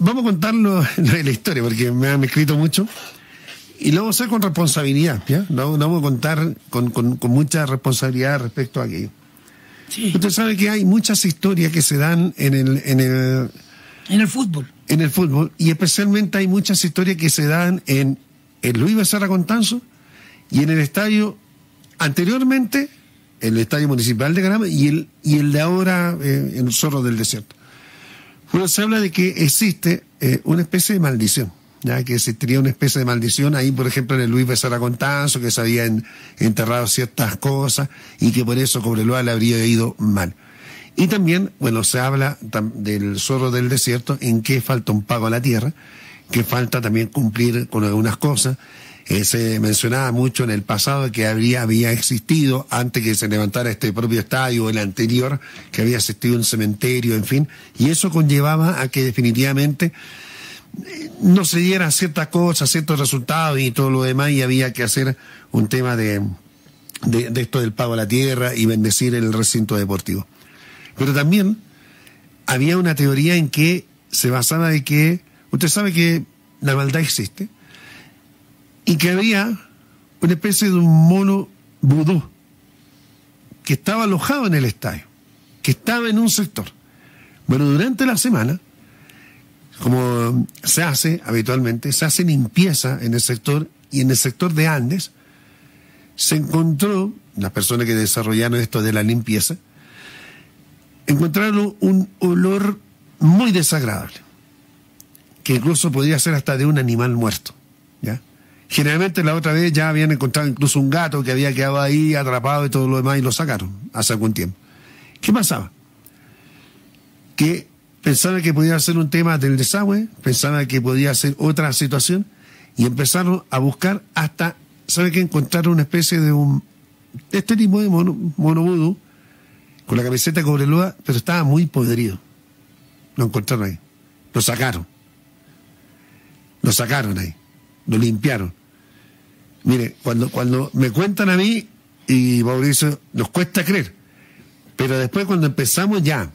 vamos a contar la historia, porque me han escrito mucho. Y lo vamos a hacer con responsabilidad, ¿ya? Lo, vamos a contar con, mucha responsabilidad respecto a aquello. Usted sabe que hay muchas historias que se dan en el, en el... En el fútbol. En el fútbol. Y especialmente hay muchas historias que se dan en el Luis Becerra Contanzo y en el estadio anteriormente, el estadio municipal de Granada y el, y el de ahora, eh, en el Zorro del Desierto. Bueno, se habla de que existe eh, una especie de maldición, ya que existiría una especie de maldición ahí, por ejemplo, en el Luis Becerra Contanzo, que se habían enterrado ciertas cosas y que por eso Cobreloa le habría ido mal. Y también, bueno, se habla del zorro del desierto, en que falta un pago a la tierra, que falta también cumplir con algunas cosas. Eh, se mencionaba mucho en el pasado que había existido, antes que se levantara este propio estadio, el anterior, que había existido un cementerio, en fin, y eso conllevaba a que definitivamente eh, no se dieran ciertas cosas, ciertos resultados y todo lo demás, y había que hacer un tema de, de, de esto del pago a la tierra y bendecir el recinto deportivo. Pero también había una teoría en que se basaba de que Usted sabe que la maldad existe y que había una especie de un mono vudú que estaba alojado en el estadio, que estaba en un sector. Bueno, durante la semana, como se hace habitualmente, se hace limpieza en el sector y en el sector de Andes, se encontró, las personas que desarrollaron esto de la limpieza, encontraron un olor muy desagradable incluso podía ser hasta de un animal muerto. ¿ya? Generalmente la otra vez ya habían encontrado incluso un gato que había quedado ahí atrapado y todo lo demás y lo sacaron hace algún tiempo. ¿Qué pasaba? Que pensaban que podía ser un tema del desagüe, pensaban que podía ser otra situación y empezaron a buscar hasta, ¿sabe qué? Encontraron una especie de un, este tipo de mono, con la camiseta cobreluda, pero estaba muy podrido. Lo encontraron ahí. Lo sacaron. Lo sacaron ahí, lo limpiaron. Mire, cuando, cuando me cuentan a mí, y Mauricio, nos cuesta creer, pero después cuando empezamos ya,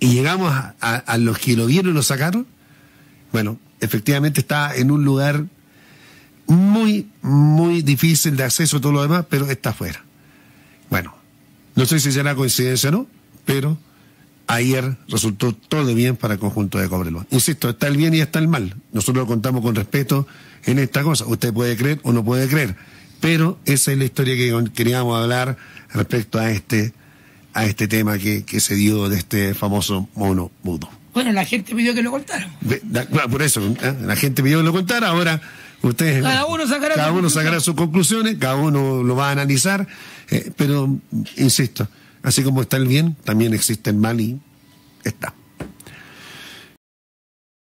y llegamos a, los que lo vieron y lo sacaron, bueno, efectivamente está en un lugar muy, muy difícil de acceso a todo lo demás, pero está afuera. Bueno, no sé si será coincidencia o no, pero ayer resultó todo bien para el conjunto de Cobreloa. Insisto, está el bien y está el mal. Nosotros lo contamos con respeto en esta cosa. Usted puede creer o no puede creer, pero esa es la historia que queríamos hablar respecto a este, a este tema que, se dio de este famoso mono mudo. Bueno, la gente pidió que lo contara. por eso, ¿eh? la gente pidió que lo contara, ahora ustedes... Cada uno sacará, cada uno sacará sus conclusiones, cada uno lo va a analizar, eh, pero, insisto, Así como está el bien, también existe el mal y está.